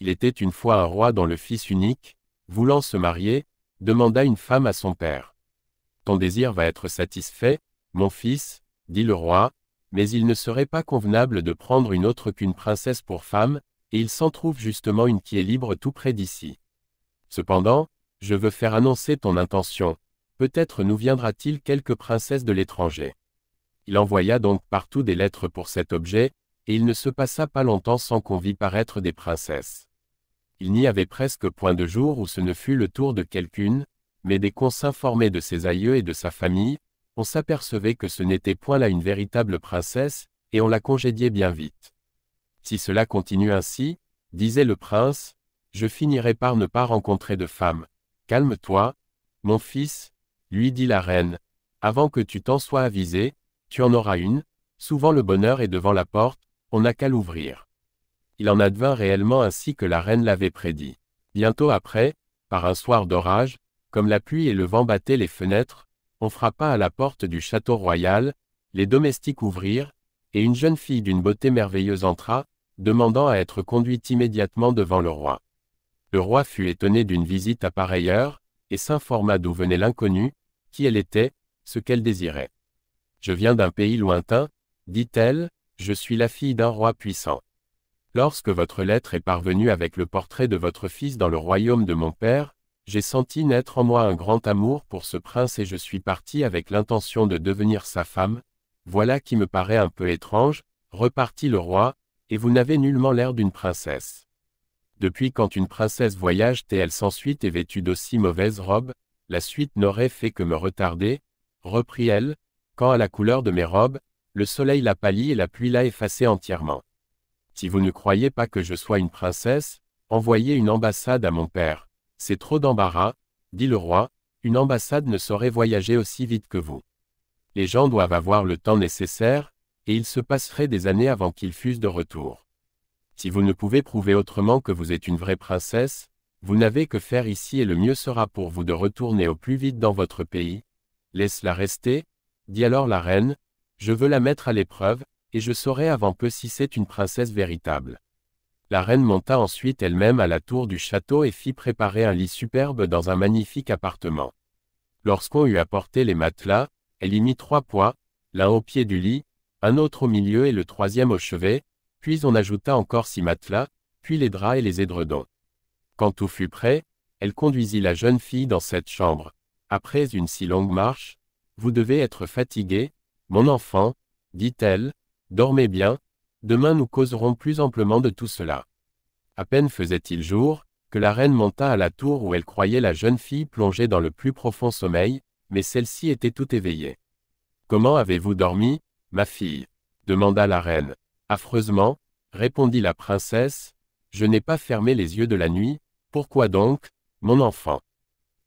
Il était une fois un roi dont le fils unique, voulant se marier, demanda une femme à son père. Ton désir va être satisfait, mon fils, dit le roi, mais il ne serait pas convenable de prendre une autre qu'une princesse pour femme, et il s'en trouve justement une qui est libre tout près d'ici. Cependant, je veux faire annoncer ton intention, peut-être nous viendra-t-il quelque princesse de l'étranger. Il envoya donc partout des lettres pour cet objet, et il ne se passa pas longtemps sans qu'on vît paraître des princesses il n'y avait presque point de jour où ce ne fut le tour de quelqu'une, mais dès qu'on s'informait de ses aïeux et de sa famille, on s'apercevait que ce n'était point là une véritable princesse, et on la congédiait bien vite. Si cela continue ainsi, disait le prince, je finirai par ne pas rencontrer de femme. Calme-toi, mon fils, lui dit la reine, avant que tu t'en sois avisé, tu en auras une, souvent le bonheur est devant la porte, on n'a qu'à l'ouvrir. Il en advint réellement ainsi que la reine l'avait prédit. Bientôt après, par un soir d'orage, comme la pluie et le vent battaient les fenêtres, on frappa à la porte du château royal, les domestiques ouvrirent, et une jeune fille d'une beauté merveilleuse entra, demandant à être conduite immédiatement devant le roi. Le roi fut étonné d'une visite à pareille heure, et s'informa d'où venait l'inconnue, qui elle était, ce qu'elle désirait. Je viens d'un pays lointain, dit-elle, je suis la fille d'un roi puissant. Lorsque votre lettre est parvenue avec le portrait de votre fils dans le royaume de mon père, j'ai senti naître en moi un grand amour pour ce prince et je suis partie avec l'intention de devenir sa femme, voilà qui me paraît un peu étrange, repartit le roi, et vous n'avez nullement l'air d'une princesse. Depuis quand une princesse voyage t-elle sans suite et vêtue d'aussi mauvaises robes la suite n'aurait fait que me retarder, reprit-elle, quand à la couleur de mes robes, le soleil la pâli et la pluie l'a effacée entièrement. Si vous ne croyez pas que je sois une princesse, envoyez une ambassade à mon père. C'est trop d'embarras, dit le roi, une ambassade ne saurait voyager aussi vite que vous. Les gens doivent avoir le temps nécessaire, et il se passerait des années avant qu'ils fussent de retour. Si vous ne pouvez prouver autrement que vous êtes une vraie princesse, vous n'avez que faire ici et le mieux sera pour vous de retourner au plus vite dans votre pays. Laisse-la rester, dit alors la reine, je veux la mettre à l'épreuve, et je saurai avant peu si c'est une princesse véritable. La reine monta ensuite elle-même à la tour du château et fit préparer un lit superbe dans un magnifique appartement. Lorsqu'on eut apporté les matelas, elle y mit trois poids, l'un au pied du lit, un autre au milieu et le troisième au chevet, puis on ajouta encore six matelas, puis les draps et les édredons. Quand tout fut prêt, elle conduisit la jeune fille dans cette chambre. Après une si longue marche, vous devez être fatiguée, mon enfant, dit-elle, Dormez bien, demain nous causerons plus amplement de tout cela. À peine faisait-il jour, que la reine monta à la tour où elle croyait la jeune fille plongée dans le plus profond sommeil, mais celle-ci était tout éveillée. Comment avez-vous dormi, ma fille demanda la reine. Affreusement, répondit la princesse, je n'ai pas fermé les yeux de la nuit, pourquoi donc, mon enfant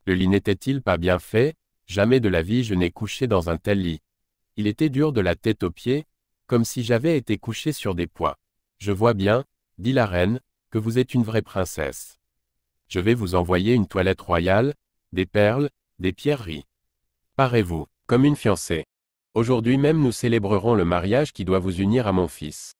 Le lit n'était-il pas bien fait Jamais de la vie je n'ai couché dans un tel lit. Il était dur de la tête aux pieds, comme si j'avais été couché sur des poids. Je vois bien, dit la reine, que vous êtes une vraie princesse. Je vais vous envoyer une toilette royale, des perles, des pierreries. Parez-vous, comme une fiancée. Aujourd'hui même nous célébrerons le mariage qui doit vous unir à mon fils.